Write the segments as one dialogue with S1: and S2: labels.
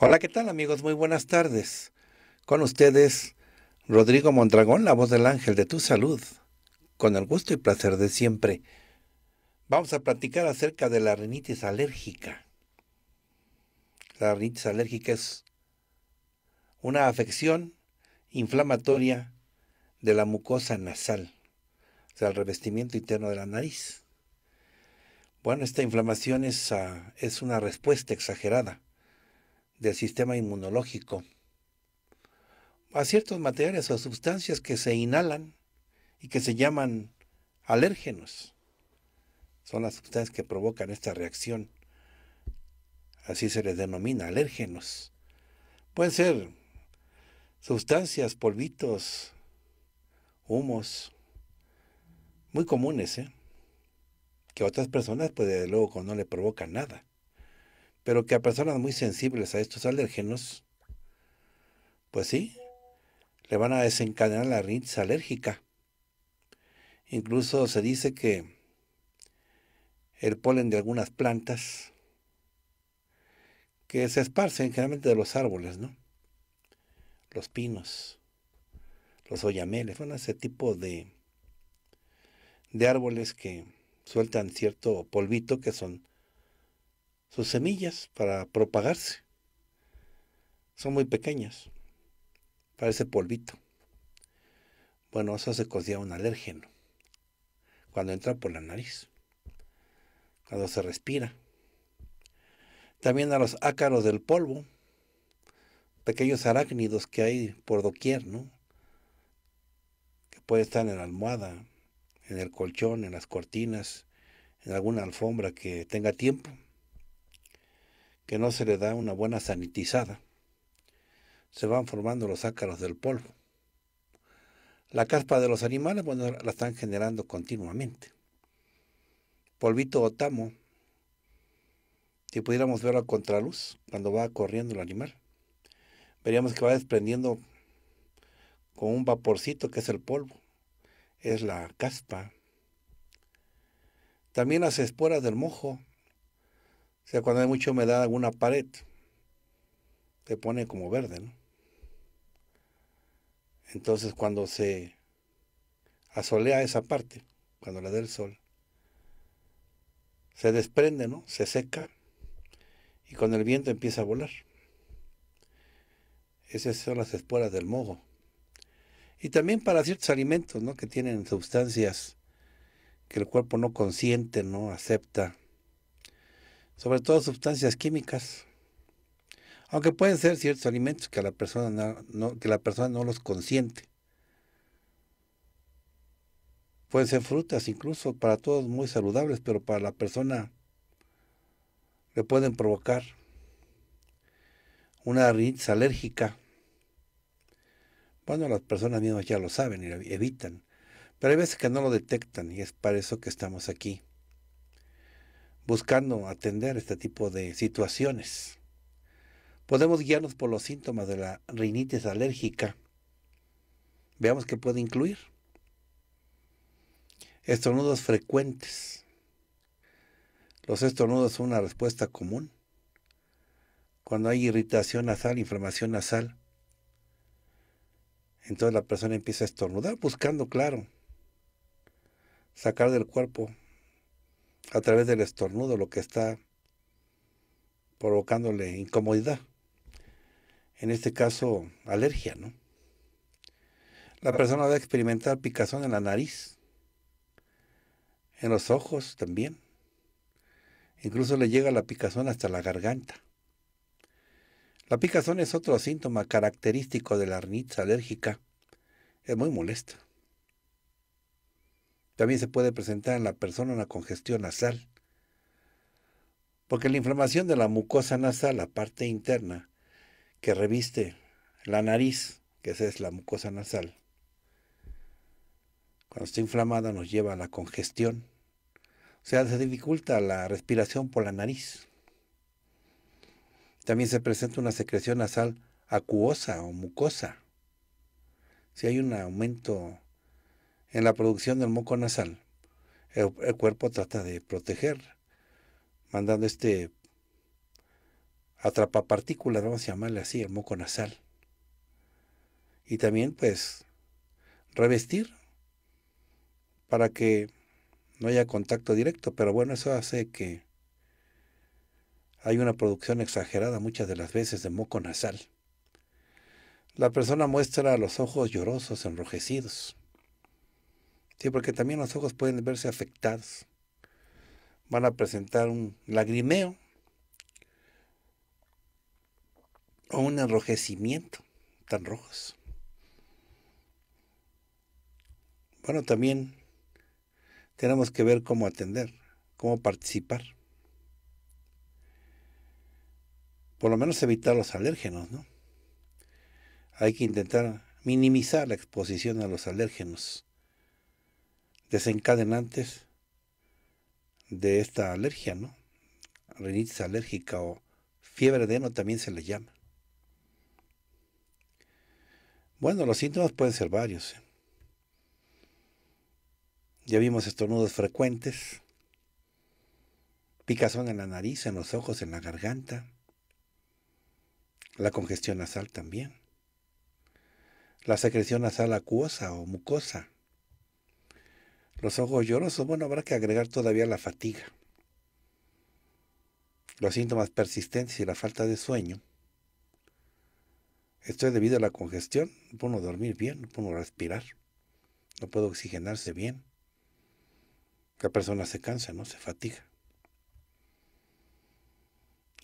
S1: Hola, ¿qué tal amigos? Muy buenas tardes. Con ustedes, Rodrigo Mondragón, la voz del ángel de tu salud, con el gusto y placer de siempre. Vamos a platicar acerca de la rinitis alérgica. La rinitis alérgica es una afección inflamatoria de la mucosa nasal, o sea, el revestimiento interno de la nariz. Bueno, esta inflamación es, ah, es una respuesta exagerada del sistema inmunológico, a ciertos materiales o sustancias que se inhalan y que se llaman alérgenos. Son las sustancias que provocan esta reacción. Así se les denomina alérgenos. Pueden ser sustancias, polvitos, humos, muy comunes, ¿eh? que otras personas, pues desde luego no le provocan nada pero que a personas muy sensibles a estos alérgenos, pues sí, le van a desencadenar la rinitis alérgica. Incluso se dice que el polen de algunas plantas que se esparcen generalmente de los árboles, ¿no? Los pinos, los oyameles, bueno, ese tipo de, de árboles que sueltan cierto polvito que son sus semillas para propagarse. Son muy pequeñas, parece polvito. Bueno, eso se considera un alérgeno cuando entra por la nariz, cuando se respira. También a los ácaros del polvo, pequeños arácnidos que hay por doquier, ¿no? Que puede estar en la almohada, en el colchón, en las cortinas, en alguna alfombra que tenga tiempo que no se le da una buena sanitizada. Se van formando los ácaros del polvo. La caspa de los animales, bueno, la están generando continuamente. Polvito o tamo, si pudiéramos ver a contraluz, cuando va corriendo el animal, veríamos que va desprendiendo con un vaporcito que es el polvo, es la caspa. También las esporas del mojo, o sea, cuando hay mucha humedad, alguna pared se pone como verde, ¿no? Entonces, cuando se asolea esa parte, cuando la da el sol, se desprende, ¿no? Se seca y con el viento empieza a volar. Esas son las esporas del moho. Y también para ciertos alimentos, ¿no? Que tienen sustancias que el cuerpo no consiente, no acepta sobre todo sustancias químicas, aunque pueden ser ciertos alimentos que la persona no, que la persona no los consiente. Pueden ser frutas incluso, para todos muy saludables, pero para la persona le pueden provocar una rinitis alérgica. Bueno, las personas mismas ya lo saben y evitan, pero hay veces que no lo detectan y es para eso que estamos aquí buscando atender este tipo de situaciones. Podemos guiarnos por los síntomas de la rinitis alérgica. Veamos qué puede incluir. Estornudos frecuentes. Los estornudos son una respuesta común. Cuando hay irritación nasal, inflamación nasal, entonces la persona empieza a estornudar buscando, claro, sacar del cuerpo a través del estornudo lo que está provocándole incomodidad. En este caso, alergia, ¿no? La persona va a experimentar picazón en la nariz, en los ojos también. Incluso le llega la picazón hasta la garganta. La picazón es otro síntoma característico de la rinitis alérgica. Es muy molesta. También se puede presentar en la persona una congestión nasal, porque la inflamación de la mucosa nasal, la parte interna que reviste la nariz, que esa es la mucosa nasal, cuando está inflamada nos lleva a la congestión, o sea, se dificulta la respiración por la nariz. También se presenta una secreción nasal acuosa o mucosa. Si hay un aumento en la producción del moco nasal, el, cuerpo trata de proteger, mandando este partículas, vamos a llamarle así, el moco nasal. Y también, pues, revestir para que no haya contacto directo, pero bueno, eso hace que hay una producción exagerada muchas de las veces de moco nasal. La persona muestra los ojos llorosos, enrojecidos. Sí, porque también los ojos pueden verse afectados. Van a presentar un lagrimeo o un enrojecimiento tan rojos. Bueno, también tenemos que ver cómo atender, cómo participar. Por lo menos evitar los alérgenos, ¿no? Hay que intentar minimizar la exposición a los alérgenos desencadenantes de esta alergia, ¿no? Rinitis alérgica o fiebre de heno también se le llama. Bueno, los síntomas pueden ser varios. ¿eh? Ya vimos estornudos frecuentes, picazón en la nariz, en los ojos, en la garganta, la congestión nasal también, la secreción nasal acuosa o mucosa, los ojos llorosos, bueno, habrá que agregar todavía la fatiga. Los síntomas persistentes y la falta de sueño. Esto es debido a la congestión. No puedo dormir bien, no puedo respirar, no puedo oxigenarse bien. La persona se cansa, ¿no? Se fatiga.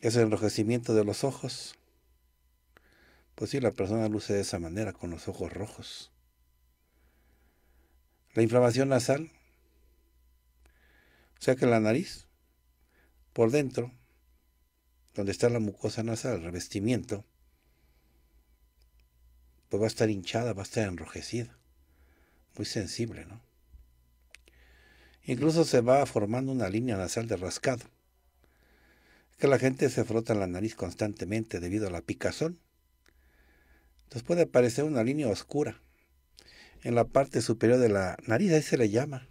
S1: Ese enrojecimiento de los ojos. Pues sí, la persona luce de esa manera, con los ojos rojos la inflamación nasal, o sea que la nariz, por dentro, donde está la mucosa nasal, el revestimiento, pues va a estar hinchada, va a estar enrojecida, muy sensible, ¿no? Incluso se va formando una línea nasal de rascado, que la gente se frota la nariz constantemente debido a la picazón. Entonces puede aparecer una línea oscura en la parte superior de la nariz, ahí se le llama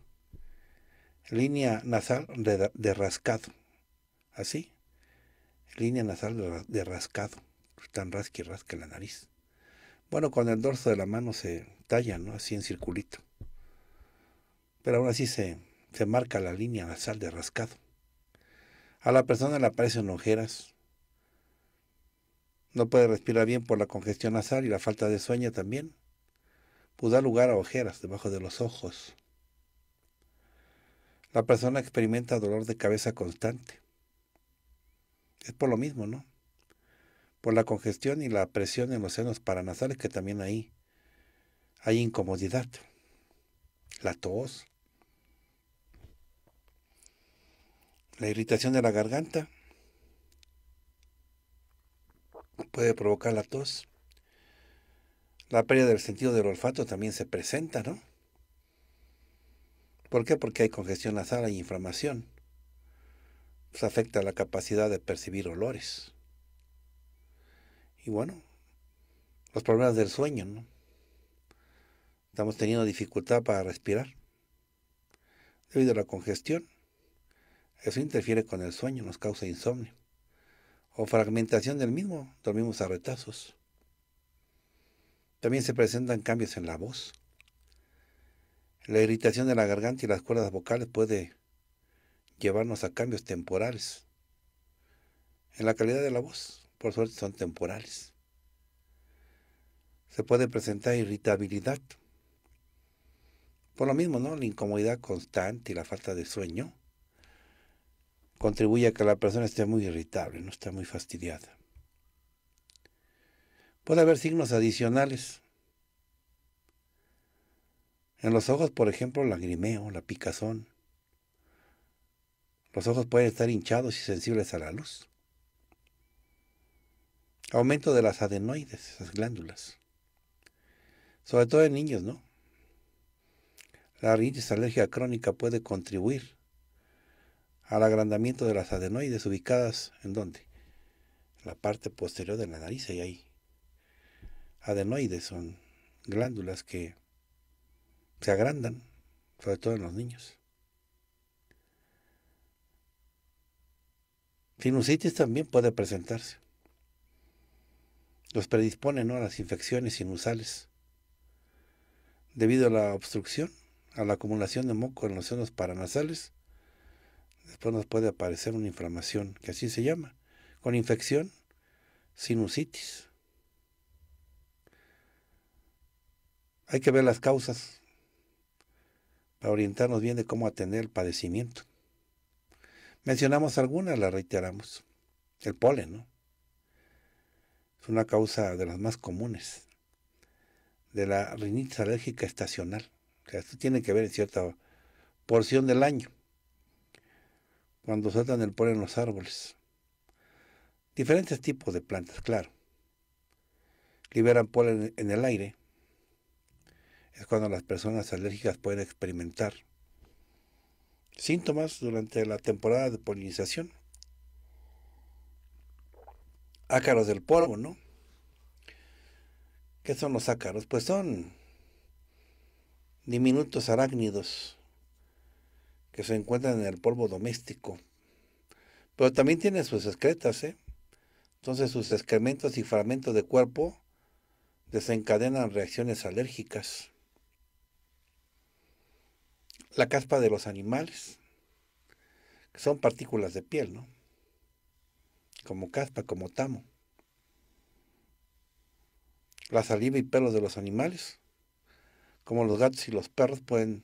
S1: línea nasal de, rascado, así, línea nasal de, rascado, tan rasca y rasca la nariz. Bueno, con el dorso de la mano se talla, ¿no? Así en circulito. Pero aún así se, se marca la línea nasal de rascado. A la persona le aparecen ojeras. No puede respirar bien por la congestión nasal y la falta de sueño también. O pues da lugar a ojeras debajo de los ojos. La persona experimenta dolor de cabeza constante. Es por lo mismo, ¿no? Por la congestión y la presión en los senos paranasales que también hay, hay incomodidad. La tos. La irritación de la garganta puede provocar la tos. La pérdida del sentido del olfato también se presenta, ¿no? ¿Por qué? Porque hay congestión nasal, hay inflamación. Pues afecta la capacidad de percibir olores. Y bueno, los problemas del sueño, ¿no? Estamos teniendo dificultad para respirar. Debido a la congestión, eso interfiere con el sueño, nos causa insomnio. O fragmentación del mismo, dormimos a retazos. También se presentan cambios en la voz. La irritación de la garganta y las cuerdas vocales puede llevarnos a cambios temporales en la calidad de la voz. Por suerte son temporales. Se puede presentar irritabilidad. Por lo mismo, ¿no? La incomodidad constante y la falta de sueño contribuye a que la persona esté muy irritable, no está muy fastidiada. Puede haber signos adicionales. En los ojos, por ejemplo, lagrimeo, la picazón. Los ojos pueden estar hinchados y sensibles a la luz. Aumento de las adenoides, esas glándulas. Sobre todo en niños, ¿no? La rinitis alérgica crónica puede contribuir al agrandamiento de las adenoides ubicadas en dónde? En la parte posterior de la nariz y ahí adenoides, son glándulas que se agrandan, sobre todo en los niños. Sinusitis también puede presentarse. Los predispone a las infecciones sinusales debido a la obstrucción, a la acumulación de moco en los senos paranasales. Después nos puede aparecer una inflamación, que así se llama, con infección, sinusitis. Hay que ver las causas para orientarnos bien de cómo atender el padecimiento. Mencionamos algunas, las reiteramos. El polen, ¿no? Es una causa de las más comunes, de la rinitis alérgica estacional. O esto tiene que ver en cierta porción del año, cuando saltan el polen los árboles. Diferentes tipos de plantas, claro. Liberan polen en el aire es cuando las personas alérgicas pueden experimentar síntomas durante la temporada de polinización. Ácaros del polvo, ¿no? ¿Qué son los ácaros? Pues son diminutos arácnidos que se encuentran en el polvo doméstico. Pero también tienen sus excretas, ¿eh? Entonces sus excrementos y fragmentos de cuerpo desencadenan reacciones alérgicas la caspa de los animales, que son partículas de piel, ¿no? Como caspa, como tamo. La saliva y pelos de los animales, como los gatos y los perros pueden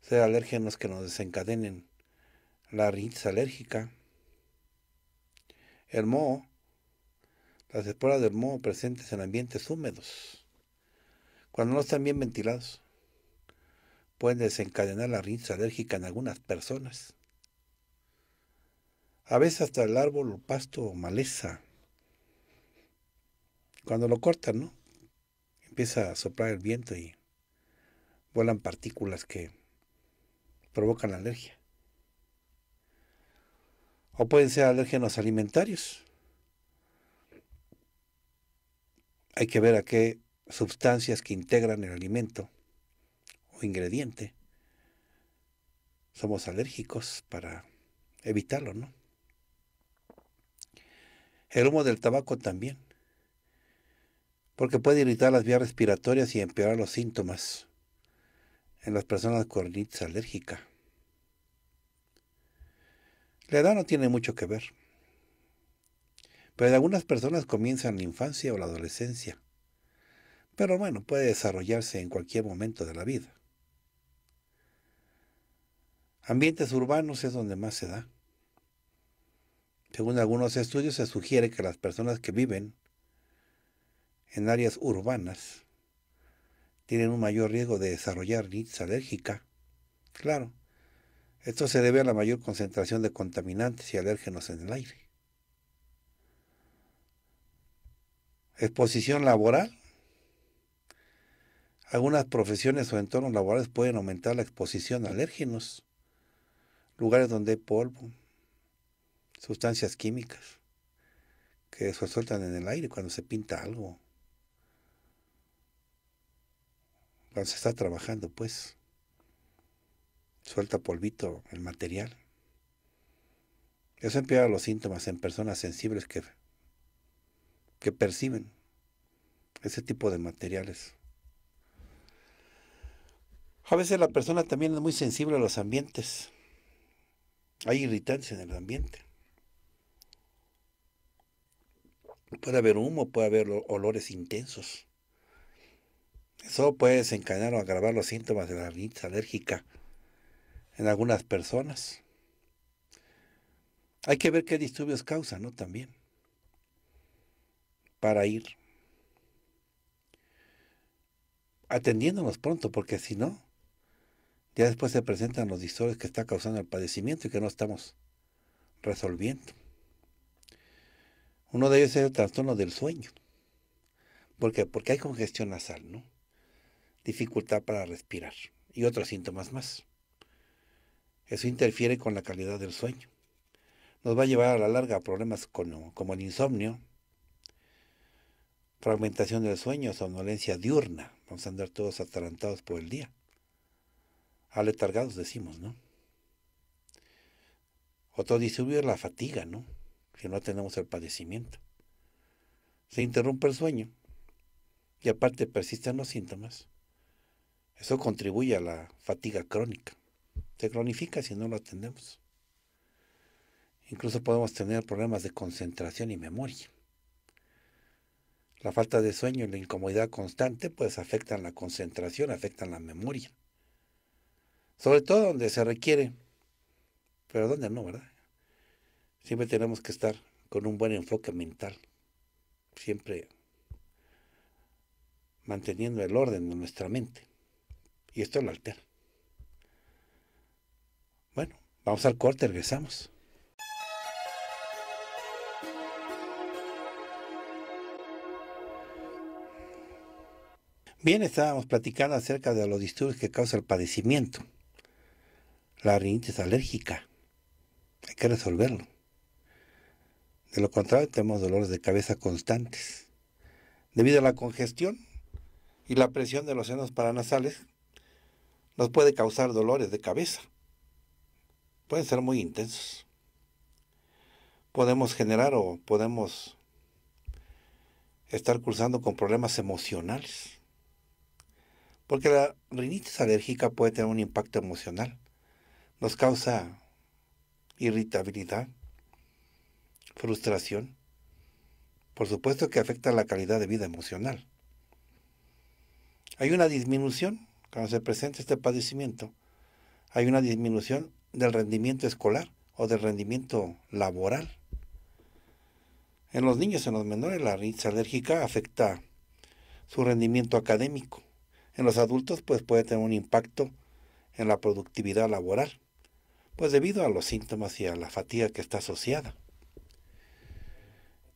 S1: ser alérgenos que nos desencadenen la rinitis alérgica. El moho, las esporas del moho presentes en ambientes húmedos, cuando no están bien ventilados pueden desencadenar la rinza alérgica en algunas personas. A veces hasta el árbol o pasto o maleza. Cuando lo cortan, ¿no? Empieza a soplar el viento y vuelan partículas que provocan la alergia. O pueden ser alérgenos alimentarios. Hay que ver a qué sustancias que integran el alimento ingrediente, somos alérgicos para evitarlo, ¿no? El humo del tabaco también, porque puede irritar las vías respiratorias y empeorar los síntomas en las personas con rinitis alérgica. La edad no tiene mucho que ver, pero en algunas personas comienza en la infancia o la adolescencia, pero bueno, puede desarrollarse en cualquier momento de la vida. Ambientes urbanos es donde más se da. Según algunos estudios se sugiere que las personas que viven en áreas urbanas tienen un mayor riesgo de desarrollar nits alérgica. Claro, esto se debe a la mayor concentración de contaminantes y alérgenos en el aire. Exposición laboral. Algunas profesiones o entornos laborales pueden aumentar la exposición a alérgenos lugares donde hay polvo, sustancias químicas que se sueltan en el aire cuando se pinta algo, cuando se está trabajando, pues suelta polvito el material. Eso empeora los síntomas en personas sensibles que, que perciben ese tipo de materiales. A veces la persona también es muy sensible a los ambientes. Hay irritantes en el ambiente. Puede haber humo, puede haber olores intensos. Eso puede desencadenar o agravar los síntomas de la rinitis alérgica en algunas personas. Hay que ver qué disturbios causa, ¿no? También. Para ir atendiéndonos pronto, porque si no, ya después se presentan los distores que está causando el padecimiento y que no estamos resolviendo. Uno de ellos es el trastorno del sueño. ¿Por qué? Porque hay congestión nasal, ¿no? Dificultad para respirar y otros síntomas más. Eso interfiere con la calidad del sueño. Nos va a llevar a la larga problemas como, como el insomnio, fragmentación del sueño, somnolencia diurna. Vamos a andar todos atarantados por el día aletargados decimos, ¿no? Otro disminuir la fatiga, ¿no? Si no tenemos el padecimiento. Se interrumpe el sueño y aparte persisten los síntomas. Eso contribuye a la fatiga crónica. Se cronifica si no lo atendemos. Incluso podemos tener problemas de concentración y memoria. La falta de sueño y la incomodidad constante pues afectan la concentración, afectan la memoria sobre todo donde se requiere, pero donde no, ¿verdad? Siempre tenemos que estar con un buen enfoque mental, siempre manteniendo el orden de nuestra mente, y esto lo altera. Bueno, vamos al corte, regresamos. Bien, estábamos platicando acerca de los disturbios que causa el padecimiento la rinitis alérgica. Hay que resolverlo. De lo contrario, tenemos dolores de cabeza constantes. Debido a la congestión y la presión de los senos paranasales, nos puede causar dolores de cabeza. Pueden ser muy intensos. Podemos generar o podemos estar cursando con problemas emocionales. Porque la rinitis alérgica puede tener un impacto emocional nos causa irritabilidad, frustración. Por supuesto que afecta la calidad de vida emocional. Hay una disminución, cuando se presenta este padecimiento, hay una disminución del rendimiento escolar o del rendimiento laboral. En los niños, en los menores, la rinitis alérgica afecta su rendimiento académico. En los adultos, pues puede tener un impacto en la productividad laboral pues debido a los síntomas y a la fatiga que está asociada.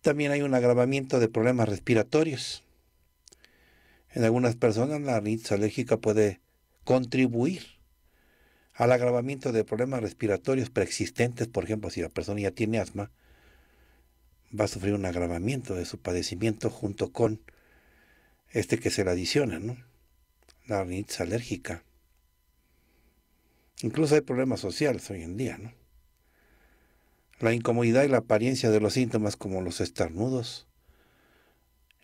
S1: También hay un agravamiento de problemas respiratorios. En algunas personas la rinitis alérgica puede contribuir al agravamiento de problemas respiratorios preexistentes, por ejemplo, si la persona ya tiene asma, va a sufrir un agravamiento de su padecimiento junto con este que se le adiciona, ¿no? La rinitis alérgica. Incluso hay problemas sociales hoy en día, ¿no? La incomodidad y la apariencia de los síntomas como los estornudos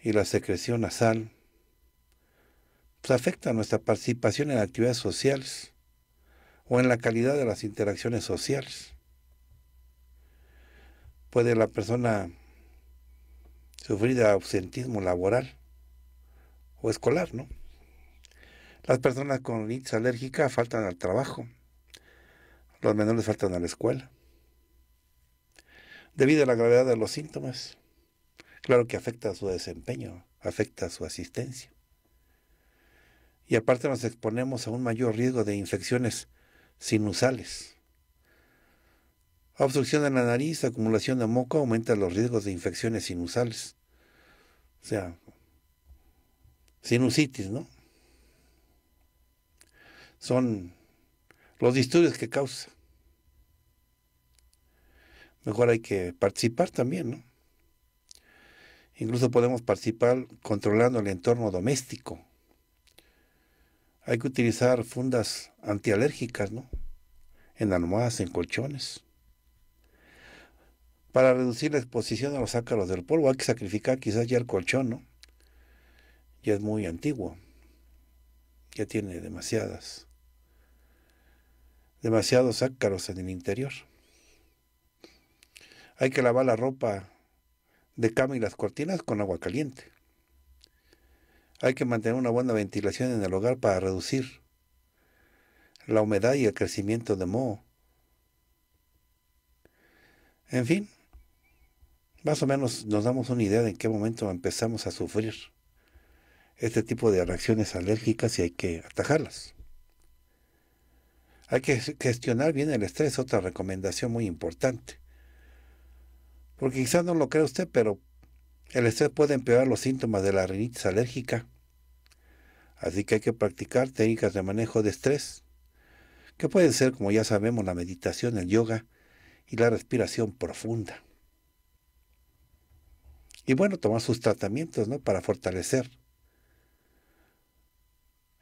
S1: y la secreción nasal pues afecta nuestra participación en actividades sociales o en la calidad de las interacciones sociales. Puede la persona sufrir de absentismo laboral o escolar, ¿no? Las personas con rinitis alérgica faltan al trabajo, los menores faltan a la escuela. Debido a la gravedad de los síntomas, claro que afecta a su desempeño, afecta a su asistencia. Y aparte nos exponemos a un mayor riesgo de infecciones sinusales. Obstrucción de la nariz, acumulación de moco aumenta los riesgos de infecciones sinusales. O sea, sinusitis, ¿no? Son los disturbios que causa. Mejor hay que participar también, ¿no? Incluso podemos participar controlando el entorno doméstico. Hay que utilizar fundas antialérgicas, ¿no? En almohadas, en colchones. Para reducir la exposición a los ácaros del polvo hay que sacrificar quizás ya el colchón, ¿no? Ya es muy antiguo. Ya tiene demasiadas demasiados ácaros en el interior. Hay que lavar la ropa de cama y las cortinas con agua caliente. Hay que mantener una buena ventilación en el hogar para reducir la humedad y el crecimiento de moho. En fin, más o menos nos damos una idea de en qué momento empezamos a sufrir este tipo de reacciones alérgicas y hay que atajarlas. Hay que gestionar bien el estrés, otra recomendación muy importante. Porque quizás no lo crea usted, pero el estrés puede empeorar los síntomas de la rinitis alérgica. Así que hay que practicar técnicas de manejo de estrés, que pueden ser, como ya sabemos, la meditación, el yoga y la respiración profunda. Y bueno, tomar sus tratamientos ¿no? para fortalecer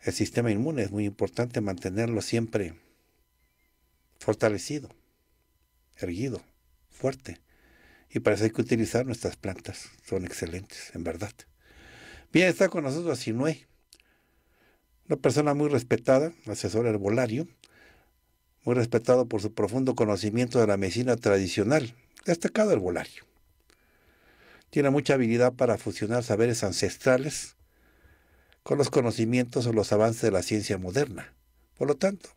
S1: el sistema inmune. Es muy importante mantenerlo siempre fortalecido, erguido, fuerte. Y para eso hay que utilizar nuestras plantas. Son excelentes, en verdad. Bien, está con nosotros Sinue, una persona muy respetada, asesor herbolario, muy respetado por su profundo conocimiento de la medicina tradicional, destacado herbolario. Tiene mucha habilidad para fusionar saberes ancestrales con los conocimientos o los avances de la ciencia moderna. Por lo tanto,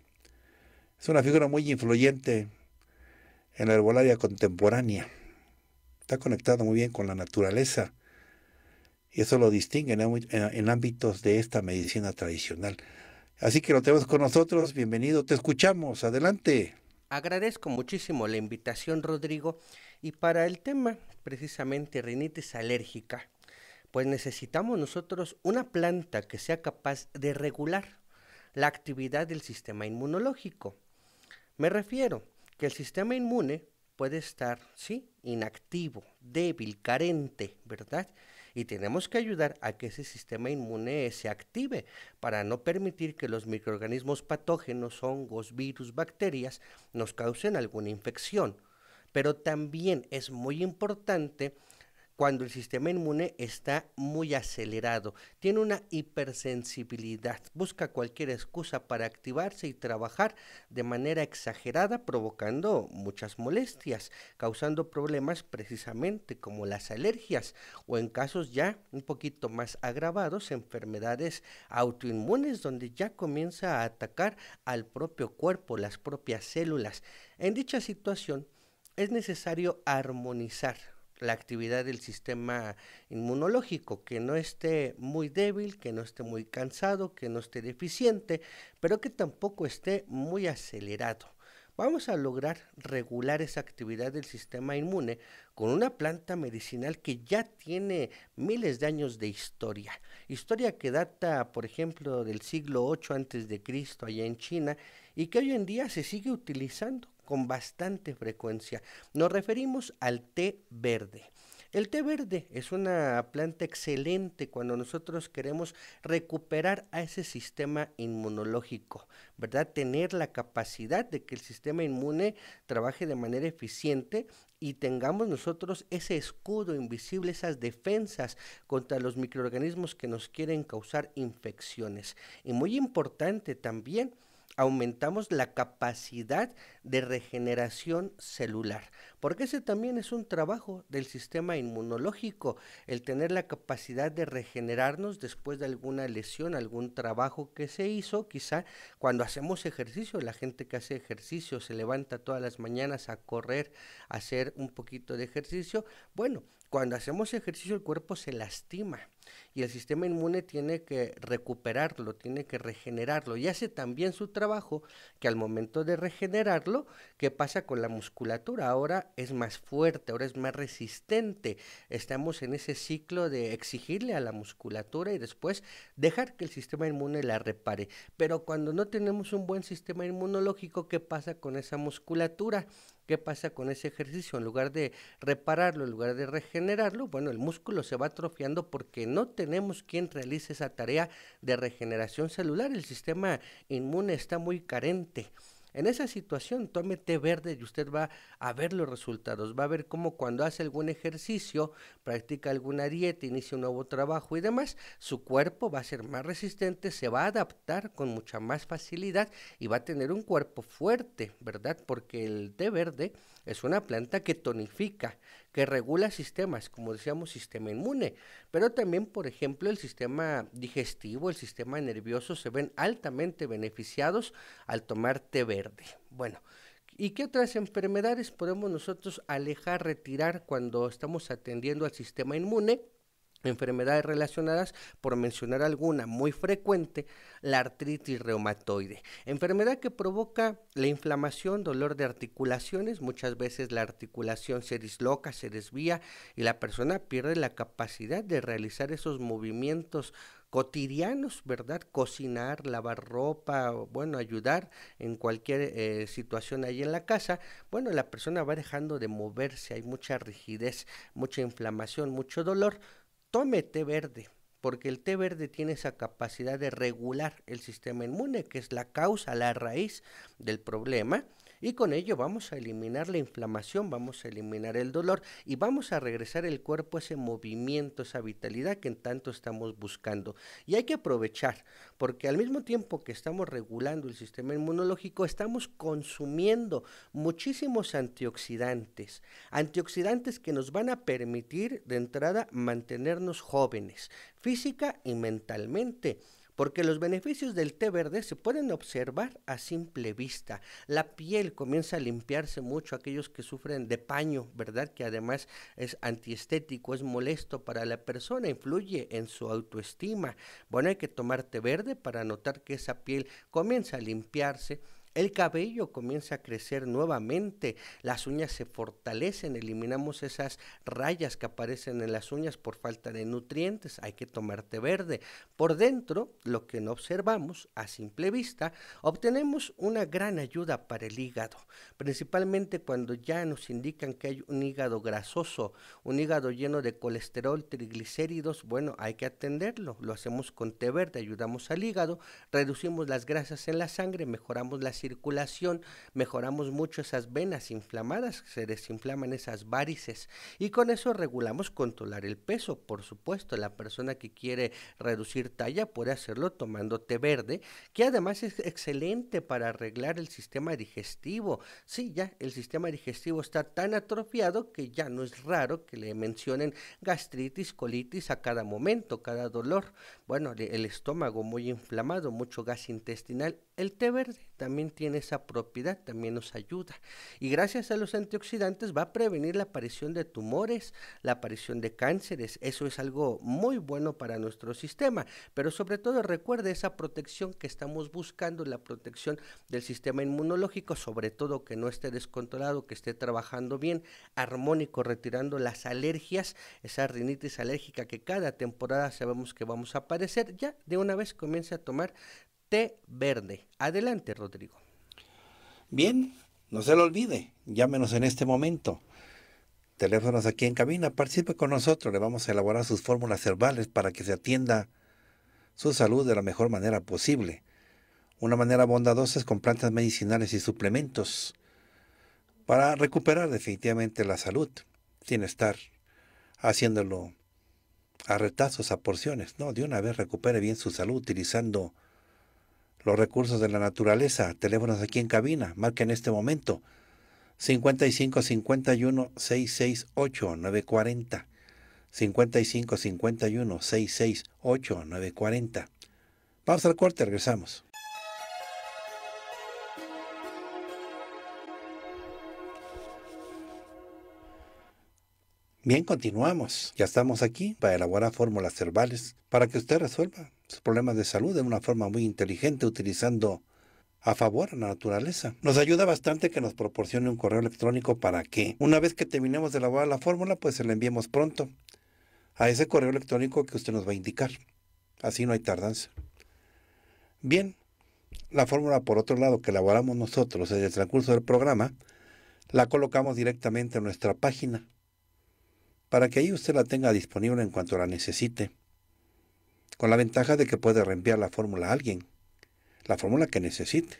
S1: es una figura muy influyente en la herbolaria contemporánea. Está conectado muy bien con la naturaleza y eso lo distingue en, en ámbitos de esta medicina tradicional. Así que lo tenemos con nosotros. Bienvenido, te escuchamos. Adelante.
S2: Agradezco muchísimo la invitación, Rodrigo. Y para el tema, precisamente, rinitis alérgica, pues necesitamos nosotros una planta que sea capaz de regular la actividad del sistema inmunológico. Me refiero que el sistema inmune puede estar, ¿sí? Inactivo, débil, carente, ¿verdad? Y tenemos que ayudar a que ese sistema inmune se active para no permitir que los microorganismos patógenos, hongos, virus, bacterias nos causen alguna infección. Pero también es muy importante cuando el sistema inmune está muy acelerado, tiene una hipersensibilidad, busca cualquier excusa para activarse y trabajar de manera exagerada, provocando muchas molestias, causando problemas precisamente como las alergias o en casos ya un poquito más agravados, enfermedades autoinmunes donde ya comienza a atacar al propio cuerpo, las propias células. En dicha situación es necesario armonizar la actividad del sistema inmunológico, que no esté muy débil, que no esté muy cansado, que no esté deficiente, pero que tampoco esté muy acelerado. Vamos a lograr regular esa actividad del sistema inmune con una planta medicinal que ya tiene miles de años de historia. Historia que data, por ejemplo, del siglo 8 antes de Cristo allá en China y que hoy en día se sigue utilizando con bastante frecuencia. Nos referimos al té verde. El té verde es una planta excelente cuando nosotros queremos recuperar a ese sistema inmunológico, ¿verdad? Tener la capacidad de que el sistema inmune trabaje de manera eficiente y tengamos nosotros ese escudo invisible, esas defensas contra los microorganismos que nos quieren causar infecciones. Y muy importante también, aumentamos la capacidad de regeneración celular, porque ese también es un trabajo del sistema inmunológico, el tener la capacidad de regenerarnos después de alguna lesión, algún trabajo que se hizo, quizá cuando hacemos ejercicio, la gente que hace ejercicio se levanta todas las mañanas a correr, a hacer un poquito de ejercicio, bueno, cuando hacemos ejercicio el cuerpo se lastima y el sistema inmune tiene que recuperarlo, tiene que regenerarlo y hace también su trabajo que al momento de regenerarlo, ¿qué pasa con la musculatura? Ahora es más fuerte, ahora es más resistente. Estamos en ese ciclo de exigirle a la musculatura y después dejar que el sistema inmune la repare. Pero cuando no tenemos un buen sistema inmunológico, ¿qué pasa con esa musculatura? ¿Qué pasa con ese ejercicio? En lugar de repararlo, en lugar de regenerarlo, bueno, el músculo se va atrofiando porque no tenemos quien realice esa tarea de regeneración celular. El sistema inmune está muy carente. En esa situación, tome té verde y usted va a ver los resultados. Va a ver cómo cuando hace algún ejercicio, practica alguna dieta, inicia un nuevo trabajo y demás, su cuerpo va a ser más resistente, se va a adaptar con mucha más facilidad y va a tener un cuerpo fuerte, ¿verdad? Porque el té verde es una planta que tonifica, que regula sistemas, como decíamos, sistema inmune, pero también, por ejemplo, el sistema digestivo, el sistema nervioso se ven altamente beneficiados al tomar té verde. Bueno, ¿Y qué otras enfermedades podemos nosotros alejar, retirar cuando estamos atendiendo al sistema inmune? enfermedades relacionadas, por mencionar alguna muy frecuente, la artritis reumatoide, enfermedad que provoca la inflamación, dolor de articulaciones, muchas veces la articulación se disloca, se desvía y la persona pierde la capacidad de realizar esos movimientos cotidianos, ¿verdad? Cocinar, lavar ropa, bueno, ayudar en cualquier eh, situación ahí en la casa. Bueno, la persona va dejando de moverse, hay mucha rigidez, mucha inflamación, mucho dolor tome té verde, porque el té verde tiene esa capacidad de regular el sistema inmune, que es la causa, la raíz del problema, y con ello vamos a eliminar la inflamación, vamos a eliminar el dolor y vamos a regresar el cuerpo a ese movimiento, esa vitalidad que en tanto estamos buscando. Y hay que aprovechar, porque al mismo tiempo que estamos regulando el sistema inmunológico, estamos consumiendo muchísimos antioxidantes. Antioxidantes que nos van a permitir de entrada mantenernos jóvenes, física y mentalmente porque los beneficios del té verde se pueden observar a simple vista. La piel comienza a limpiarse mucho, aquellos que sufren de paño, ¿verdad? Que además es antiestético, es molesto para la persona, influye en su autoestima. Bueno, hay que tomar té verde para notar que esa piel comienza a limpiarse el cabello comienza a crecer nuevamente, las uñas se fortalecen, eliminamos esas rayas que aparecen en las uñas por falta de nutrientes, hay que tomar té verde. Por dentro, lo que no observamos a simple vista, obtenemos una gran ayuda para el hígado, principalmente cuando ya nos indican que hay un hígado grasoso, un hígado lleno de colesterol, triglicéridos, bueno, hay que atenderlo, lo hacemos con té verde, ayudamos al hígado, reducimos las grasas en la sangre, mejoramos las circulación, mejoramos mucho esas venas inflamadas, se desinflaman esas varices y con eso regulamos controlar el peso. Por supuesto, la persona que quiere reducir talla puede hacerlo tomando té verde, que además es excelente para arreglar el sistema digestivo. Sí, ya el sistema digestivo está tan atrofiado que ya no es raro que le mencionen gastritis, colitis a cada momento, cada dolor. Bueno, el estómago muy inflamado, mucho gas intestinal el té verde también tiene esa propiedad, también nos ayuda. Y gracias a los antioxidantes va a prevenir la aparición de tumores, la aparición de cánceres. Eso es algo muy bueno para nuestro sistema. Pero sobre todo recuerde esa protección que estamos buscando, la protección del sistema inmunológico, sobre todo que no esté descontrolado, que esté trabajando bien, armónico, retirando las alergias, esa rinitis alérgica que cada temporada sabemos que vamos a aparecer. Ya de una vez comience a tomar verde. Adelante, Rodrigo.
S1: Bien, no se lo olvide, llámenos en este momento. Teléfonos aquí en cabina, participe con nosotros, le vamos a elaborar sus fórmulas herbales para que se atienda su salud de la mejor manera posible. Una manera bondadosa es con plantas medicinales y suplementos para recuperar definitivamente la salud, sin estar haciéndolo a retazos, a porciones. No, de una vez recupere bien su salud utilizando los recursos de la naturaleza. Teléfonos aquí en cabina. Marca en este momento. 55 51 668 940. 55 51 668 940. Vamos al corte, regresamos. Bien, continuamos. Ya estamos aquí para elaborar fórmulas cervales para que usted resuelva sus problemas de salud de una forma muy inteligente, utilizando a favor a la naturaleza. Nos ayuda bastante que nos proporcione un correo electrónico para que, una vez que terminemos de elaborar la fórmula, pues se la enviemos pronto a ese correo electrónico que usted nos va a indicar. Así no hay tardanza. Bien, la fórmula por otro lado que elaboramos nosotros en el transcurso del programa, la colocamos directamente en nuestra página para que ahí usted la tenga disponible en cuanto la necesite con la ventaja de que puede reenviar la fórmula a alguien, la fórmula que necesite,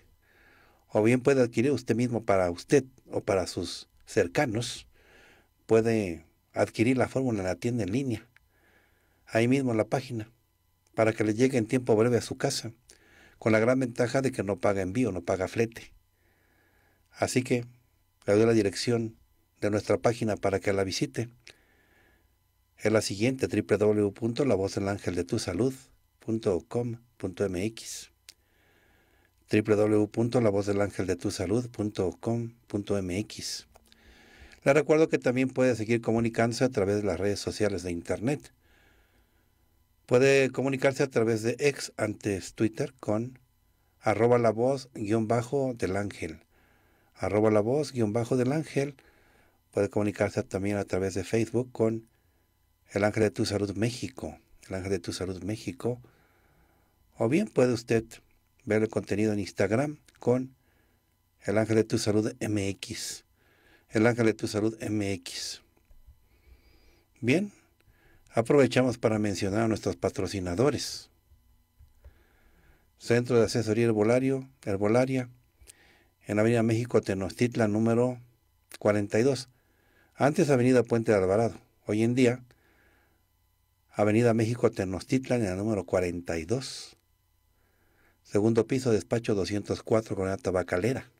S1: o bien puede adquirir usted mismo para usted o para sus cercanos, puede adquirir la fórmula en la tienda en línea, ahí mismo en la página, para que le llegue en tiempo breve a su casa, con la gran ventaja de que no paga envío, no paga flete. Así que le doy la dirección de nuestra página para que la visite es la siguiente, www.lavozdelangeldetusalud.com.mx www.lavozdelangeldetusalud.com.mx Le recuerdo que también puede seguir comunicándose a través de las redes sociales de Internet. Puede comunicarse a través de ex antes Twitter con arroba la voz guión bajo del ángel. Arroba la voz guión bajo del ángel. Puede comunicarse también a través de Facebook con el ángel de tu salud México, el ángel de tu salud México, o bien puede usted ver el contenido en Instagram con el ángel de tu salud MX, el ángel de tu salud MX. Bien, aprovechamos para mencionar a nuestros patrocinadores. Centro de Asesoría Herbolario, Herbolaria, en Avenida México Tenochtitlan número 42, antes Avenida Puente de Alvarado. Hoy en día Avenida México Tenochtitlan, en el número 42. Segundo piso, despacho 204, con la tabacalera.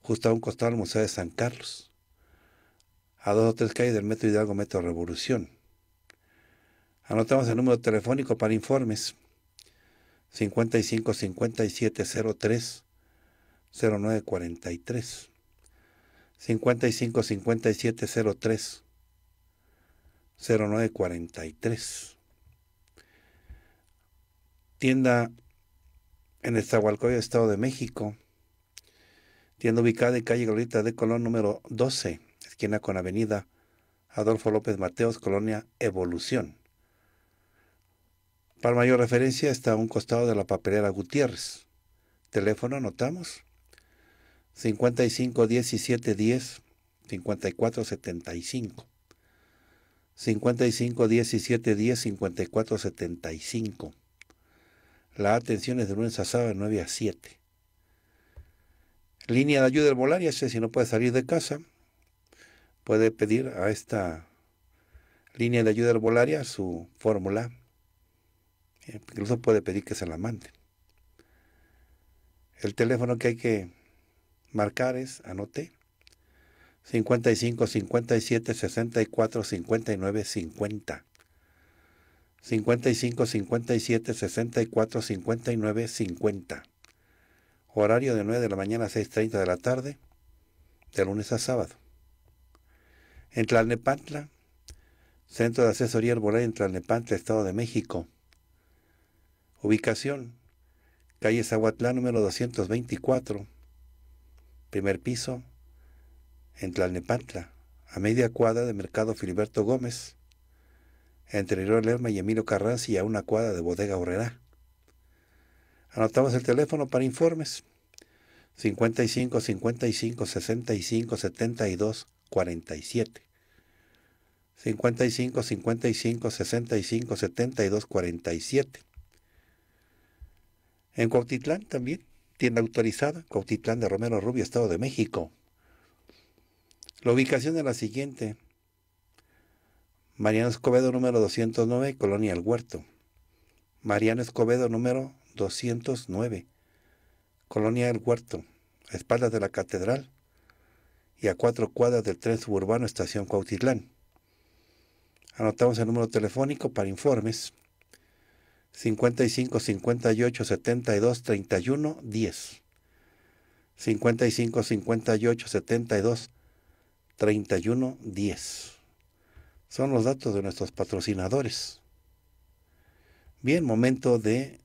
S1: Justo a un costado del Museo de San Carlos. A dos o tres calles del Metro Hidalgo, Metro Revolución. Anotamos el número telefónico para informes. 55 57 03 55 57 03 0943. Tienda en Estahualcoya, Estado de México. Tienda ubicada en calle Gorita de Colón número 12, esquina con avenida Adolfo López Mateos, Colonia Evolución. Para mayor referencia está a un costado de la papelera Gutiérrez. Teléfono, anotamos. 55 17 10 54 75. 55 17 10 54 75. La atención es de lunes a de 9 a 7. Línea de ayuda herbolaria, si no puede salir de casa, puede pedir a esta línea de ayuda herbolaria su fórmula. Eh, incluso puede pedir que se la manden. El teléfono que hay que marcar es, anote, 55, 57, 64, 59, 50. 55, 57, 64, 59, 50. Horario de 9 de la mañana a 6.30 de la tarde, de lunes a sábado. En Tlalnepantla, Centro de Asesoría Arboral en Tlalnepantla, Estado de México. Ubicación, calle Zahuatlán número 224, primer piso, en Tlalnepantla, a media cuadra de Mercado Filiberto Gómez, entre Hiro Lerma y Emilio Carranzi, a una cuadra de Bodega Horrera. Anotamos el teléfono para informes 55 55 65 72 47. 55 55 65 72 47. En Cuautitlán también, tienda autorizada, Cuautitlán de Romero Rubio, Estado de México. La ubicación es la siguiente. Mariano Escobedo número 209, Colonia El Huerto. Mariano Escobedo número 209, Colonia El Huerto, a espaldas de la catedral y a cuatro cuadras del tren suburbano Estación Cuautitlán. Anotamos el número telefónico para informes 55 58 72 31 10. 55 58 72 31 3110. Son los datos de nuestros patrocinadores. Bien, momento de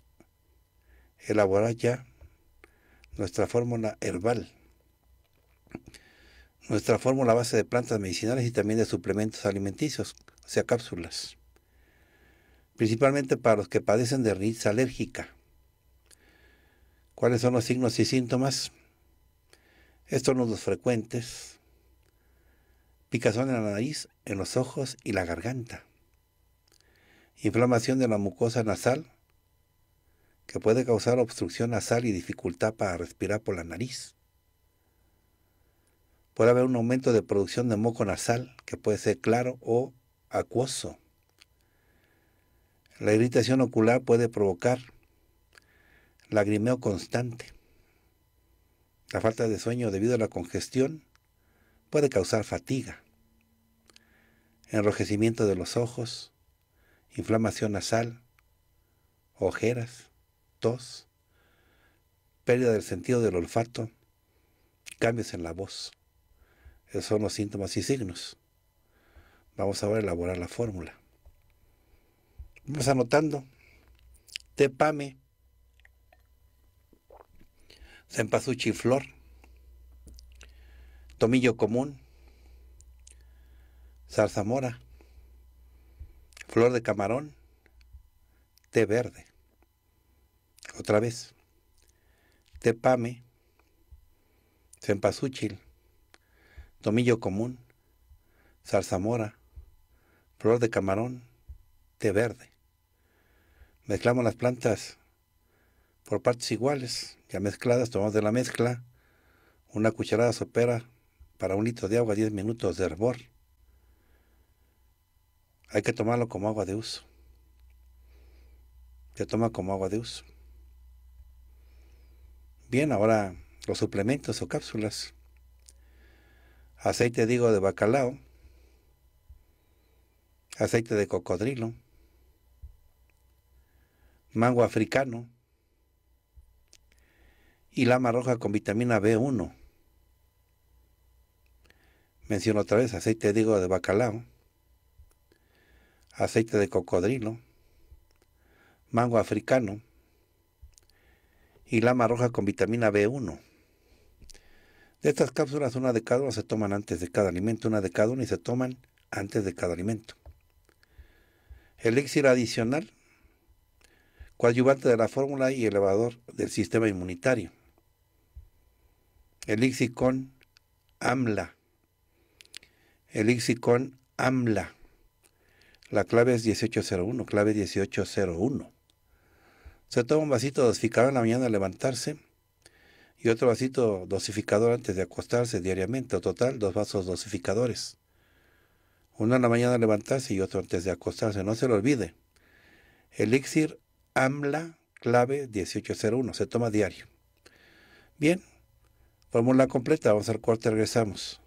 S1: elaborar ya nuestra fórmula herbal, nuestra fórmula base de plantas medicinales y también de suplementos alimenticios, o sea, cápsulas, principalmente para los que padecen de rinitis alérgica. ¿Cuáles son los signos y síntomas? Estos son los frecuentes, picazón en la nariz, en los ojos y la garganta, inflamación de la mucosa nasal, que puede causar obstrucción nasal y dificultad para respirar por la nariz. Puede haber un aumento de producción de moco nasal, que puede ser claro o acuoso. La irritación ocular puede provocar lagrimeo constante, la falta de sueño debido a la congestión puede causar fatiga, enrojecimiento de los ojos, inflamación nasal, ojeras, tos, pérdida del sentido del olfato, cambios en la voz. Esos son los síntomas y signos. Vamos ahora a elaborar la fórmula. Vamos anotando. Tepame. Cempasúchil flor tomillo común, zarzamora, flor de camarón, té verde. Otra vez, té pame, cempasúchil, tomillo común, zarzamora, flor de camarón, té verde. Mezclamos las plantas por partes iguales, ya mezcladas, tomamos de la mezcla una cucharada sopera para un litro de agua 10 minutos de hervor. Hay que tomarlo como agua de uso. Se toma como agua de uso. Bien, ahora los suplementos o cápsulas. Aceite, digo, de bacalao. Aceite de cocodrilo. Mango africano. Y lama roja con vitamina B1 menciono otra vez aceite de higo de bacalao, aceite de cocodrilo, mango africano y lama roja con vitamina B1. De estas cápsulas, una de cada una se toman antes de cada alimento, una de cada una y se toman antes de cada alimento. Elixir adicional, coadyuvante de la fórmula y elevador del sistema inmunitario. Elixir con AMLA elixir con AMLA. La clave es 1801, clave 1801. Se toma un vasito dosificador en la mañana al levantarse y otro vasito dosificador antes de acostarse diariamente. O total, dos vasos dosificadores. Uno en la mañana al levantarse y otro antes de acostarse. No se lo olvide. Elixir AMLA clave 1801. Se toma diario. Bien. Fórmula completa. Vamos al cuarto. Regresamos.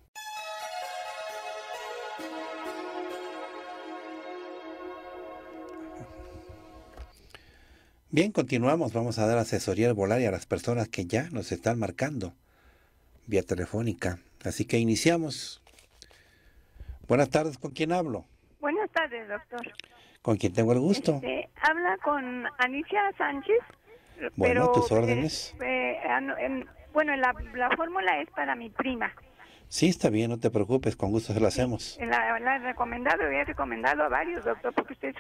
S1: Bien, continuamos. Vamos a dar asesoría al volar y a las personas que ya nos están marcando vía telefónica. Así que iniciamos. Buenas tardes, ¿con quién hablo?
S3: Buenas tardes, doctor.
S1: ¿Con quién tengo el gusto?
S3: Este, habla con Anicia Sánchez.
S1: Bueno, tus órdenes.
S3: Eh, ah, bueno, la, fórmula es para mi prima.
S1: Sí, está bien, no te preocupes, con gusto se la hacemos.
S3: La, he recomendado, he recomendado a varios, doctor, porque usted es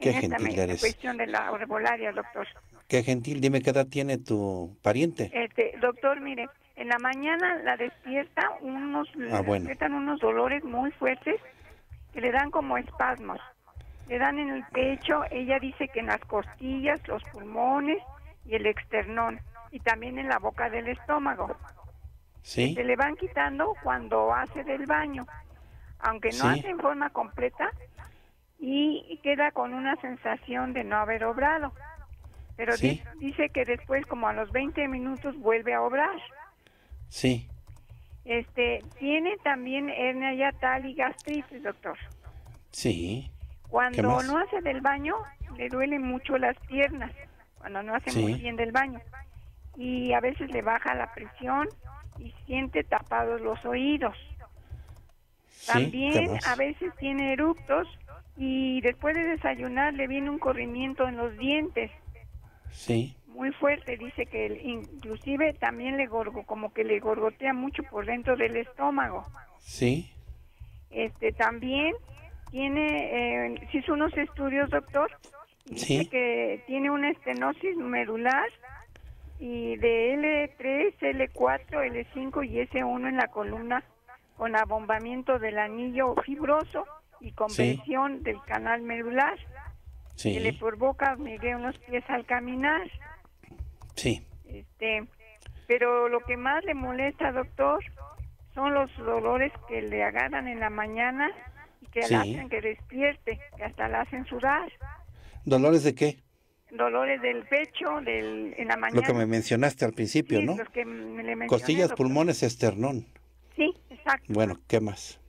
S3: Qué gentil es. cuestión de la herbolaria, doctor.
S1: Qué gentil. Dime qué edad tiene tu pariente.
S3: Este, doctor, mire, en la mañana la despierta unos, ah, unos dolores muy fuertes que le dan como espasmos. Le dan en el pecho, ella dice que en las costillas, los pulmones y el externón, y también en la boca del estómago. Sí. Se le van quitando cuando hace del baño. Aunque no hace en forma completa, y queda con una sensación de no haber obrado. Pero dice que después, como a los 20 minutos, vuelve a obrar. Sí. Este, tiene también hernia yatal y gastritis, doctor. Sí. Cuando no hace del baño, le duelen mucho las piernas, cuando no hace muy bien del baño. Y a veces le baja la presión y siente tapados los oídos. También a veces tiene eructos y después de desayunar le viene un corrimiento en los dientes. Sí. Muy fuerte, dice que inclusive también le gorgo, como que le gorgotea mucho por dentro del estómago. Sí. Este también tiene, eh, se hizo unos estudios, doctor, sí. que tiene una estenosis medular y de L3, L4, L5 y S1 en la columna con abombamiento del anillo fibroso y compresión del canal medular sí. que le provoca en unos pies al caminar. Sí. Este, pero lo que más le molesta, doctor, son los dolores que le agarran en la mañana y que le hacen que despierte, que hasta la hacen sudar.
S1: ¿Dolores de qué?
S3: Dolores del pecho, en la mañana. Lo que me
S1: mencionaste al principio, ¿no?
S3: Costillas, pulmones,
S1: esternón.
S3: Sí, exacto.
S1: Bueno, ¿qué más?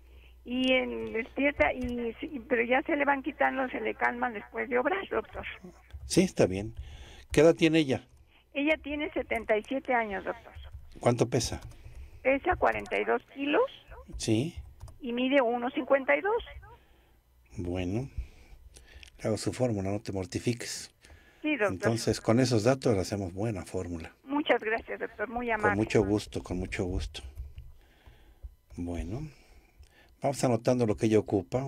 S3: y en despierta y, pero ya se le van quitando, se le calman después de obras, doctor.
S1: Sí, está bien. ¿Qué edad tiene ella?
S3: Ella tiene 77 años, doctor. ¿Cuánto pesa? Pesa 42 kilos. Sí. Y mide 1,52.
S1: Bueno, le hago su fórmula, no te mortifiques.
S3: Sí, doctor. Entonces,
S1: con esos datos le hacemos buena fórmula.
S3: Muchas gracias, doctor, muy amable. Con mucho
S1: gusto, con mucho gusto. Bueno. Vamos anotando lo que ella ocupa.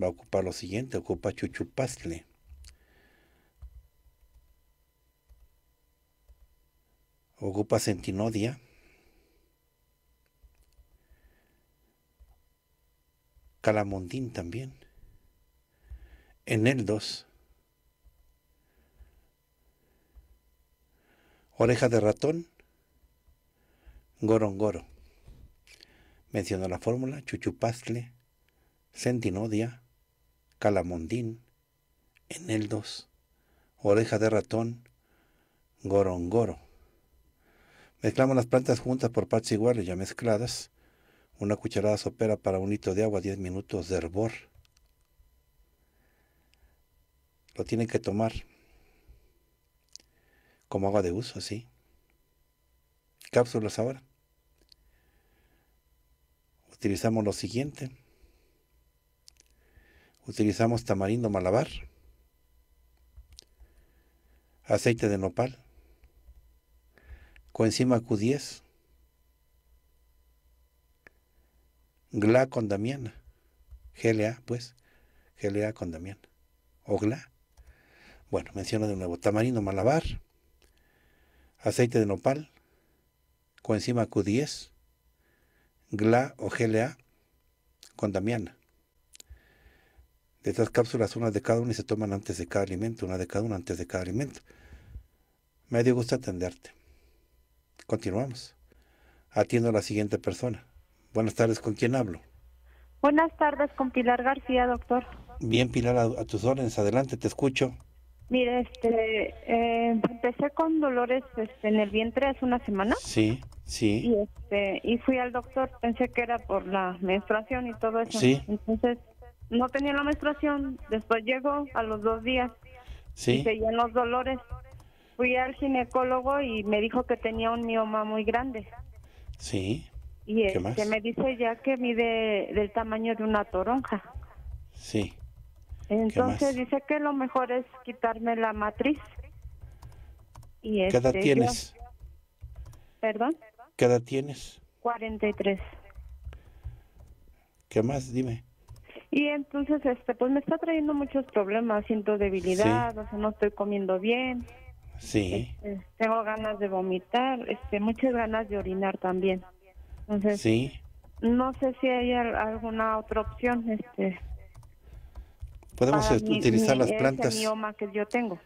S1: Va a ocupar lo siguiente, ocupa Chuchupastle. Ocupa Centinodia. Calamondín también. Eneldos. Oreja de ratón. Gorongoro. Menciono la fórmula Chuchupastle, Centinodia, Calamondín, Eneldos, Oreja de Ratón, Gorongoro. Mezclamos las plantas juntas por partes iguales ya mezcladas. Una cucharada sopera para un litro de agua, 10 minutos de hervor. Lo tienen que tomar como agua de uso, sí. Cápsulas ahora utilizamos lo siguiente. Utilizamos tamarindo malabar, aceite de nopal, coenzima Q10, GLA con damiana, GLA pues, GLA con damiana, o GLA. Bueno, menciono de nuevo, tamarindo malabar, aceite de nopal, coenzima Q10, GLA o GLA con Damiana. De estas cápsulas, una de cada una y se toman antes de cada alimento, una de cada una antes de cada alimento. Me dio gusto atenderte. Continuamos. Atiendo a la siguiente persona. Buenas tardes, ¿con quién hablo?
S4: Buenas tardes, con Pilar García, doctor.
S1: Bien, Pilar, a, tus órdenes, adelante, te escucho.
S4: Mire, este, eh, empecé con dolores este, en el vientre hace una semana.
S1: Sí. Sí. Y,
S4: este, y fui al doctor, pensé que era por la menstruación y todo eso. Entonces, no tenía la menstruación. Después llegó a los dos días. Sí. Y seguían los dolores. Fui al ginecólogo y me dijo que tenía un mioma muy grande.
S1: Sí. Y este, me
S4: dice ya que mide del tamaño de una toronja. Sí. Entonces dice que lo mejor es quitarme la matriz. Y ¿Qué edad este, tienes? ¿Perdón?
S1: ¿Qué edad tienes?
S4: 43.
S1: ¿Qué más? Dime.
S4: Y entonces, este, pues me está trayendo muchos problemas, siento debilidad, o sea, no estoy comiendo bien. Sí. Este, tengo ganas de vomitar, este, muchas ganas de orinar también. Entonces, sí. No sé si hay alguna otra opción, este.
S2: Podemos utilizar las plantas. Ese mioma
S4: que yo tengo.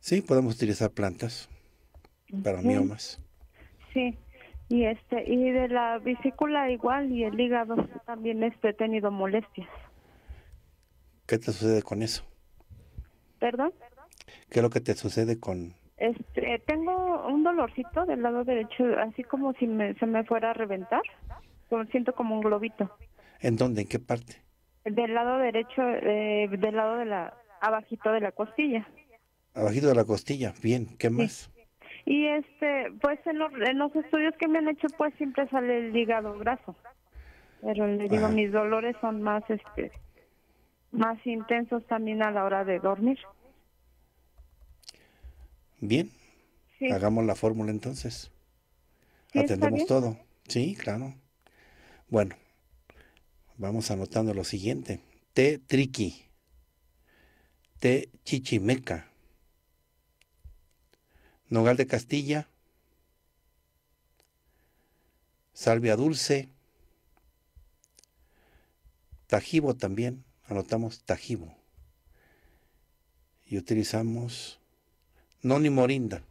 S1: Sí, podemos utilizar plantas para sí. miomas.
S4: Sí y este y de la vesícula igual y el hígado también este he tenido molestias.
S1: ¿Qué te sucede con eso? ¿Perdón? ¿Qué es lo que te sucede con
S4: Este, tengo un dolorcito del lado derecho, así como si me, se me fuera a reventar. siento como un globito.
S1: ¿En dónde? ¿En qué parte?
S4: Del lado derecho, eh, del lado de la abajito de la costilla.
S1: Abajito de la costilla. Bien, ¿qué más?
S4: Y este, pues en los, estudios que me han hecho, pues siempre sale el hígado graso. Pero le digo, mis dolores son más, este, más intensos también a la hora de dormir.
S1: Bien. Hagamos la fórmula entonces.
S4: Atendemos todo.
S1: Sí, claro. Bueno, vamos anotando lo siguiente. Té triqui. Té chichimeca nogal de Castilla, salvia dulce, tajibo también, anotamos tajibo. Y utilizamos noni morinda.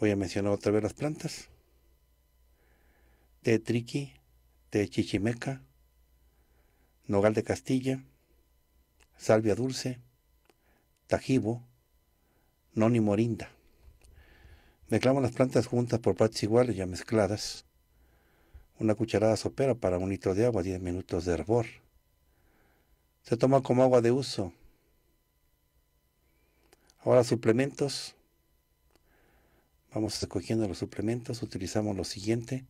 S1: Voy a mencionar otra vez las plantas. Té triqui, té chichimeca, nogal de Castilla, salvia dulce, Tajibo, Noni Morinda. Mezclamos las plantas juntas por partes iguales ya mezcladas. Una cucharada sopera para un litro de agua, 10 minutos de hervor. Se toma como agua de uso. Ahora suplementos. Vamos escogiendo los suplementos. Utilizamos lo siguiente.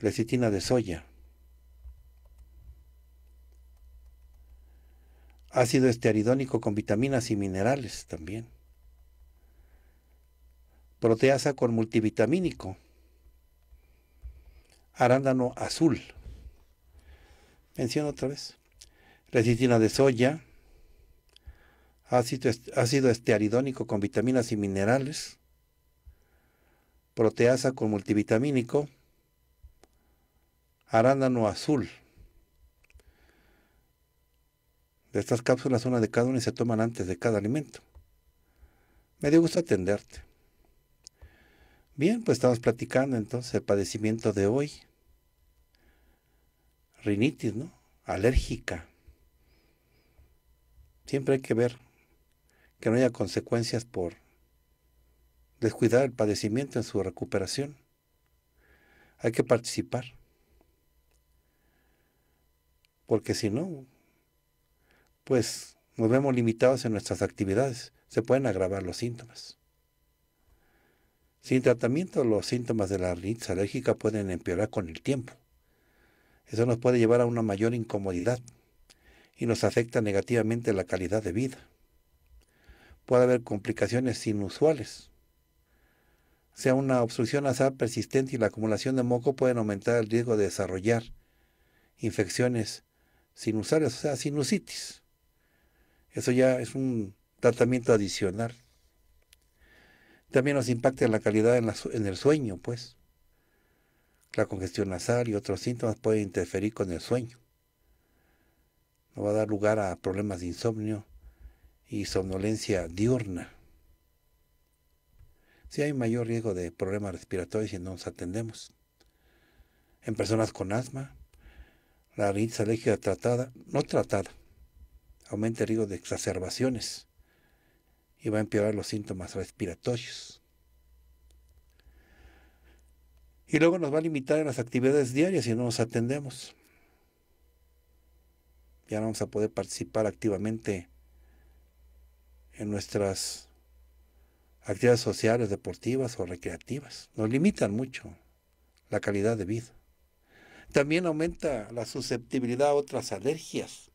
S1: Lecitina de soya. ácido estearidónico con vitaminas y minerales también. Proteasa con multivitamínico. Arándano azul. Menciono otra vez. Resistina de soya. Ácido, ácido estearidónico con vitaminas y minerales. Proteasa con multivitamínico. Arándano azul. estas cápsulas, una de cada una y se toman antes de cada alimento. Me dio gusto atenderte. Bien, pues estamos platicando entonces el padecimiento de hoy. Rinitis, ¿no? Alérgica. Siempre hay que ver que no haya consecuencias por descuidar el padecimiento en su recuperación. Hay que participar. Porque si no, pues nos vemos limitados en nuestras actividades. Se pueden agravar los síntomas. Sin tratamiento, los síntomas de la rinitis alérgica pueden empeorar con el tiempo. Eso nos puede llevar a una mayor incomodidad y nos afecta negativamente la calidad de vida. Puede haber complicaciones inusuales. sea una obstrucción nasal persistente y la acumulación de moco pueden aumentar el riesgo de desarrollar infecciones sinusales, o sea, sinusitis. Eso ya es un tratamiento adicional. También nos impacta en la calidad en, el sueño, pues. La congestión nasal y otros síntomas pueden interferir con el sueño. No va a dar lugar a problemas de insomnio y somnolencia diurna. Si sí hay mayor riesgo de problemas respiratorios si no nos atendemos. En personas con asma, la rinitis alérgica tratada, no tratada, aumenta el riesgo de exacerbaciones y va a empeorar los síntomas respiratorios. Y luego nos va a limitar en las actividades diarias si no nos atendemos. Ya no vamos a poder participar activamente en nuestras actividades sociales, deportivas o recreativas. Nos limitan mucho la calidad de vida. También aumenta la susceptibilidad a otras alergias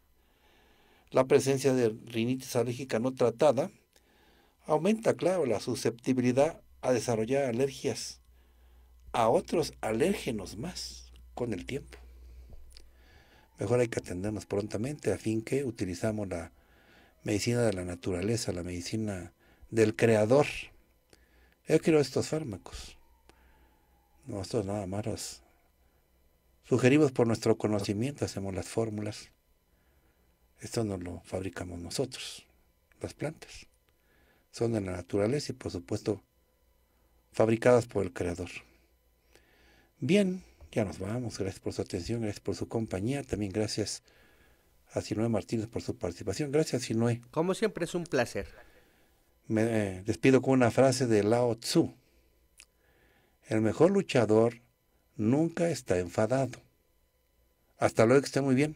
S1: la presencia de rinitis alérgica no tratada aumenta, claro, la susceptibilidad a desarrollar alergias a otros alérgenos más con el tiempo. Mejor hay que atendernos prontamente a fin que utilizamos la medicina de la naturaleza, la medicina del creador. Yo quiero estos fármacos. Nosotros nada más sugerimos por nuestro conocimiento, hacemos las fórmulas. Esto no lo fabricamos nosotros, las plantas. Son de la naturaleza y por supuesto fabricadas por el Creador. Bien, ya nos vamos. Gracias por su atención, gracias por su compañía. También gracias a Sinue Martínez por su participación. Gracias, Sinue.
S2: Como siempre, es un placer.
S1: Me eh, despido con una frase de Lao Tzu. El mejor luchador nunca está enfadado. Hasta luego, que esté muy bien.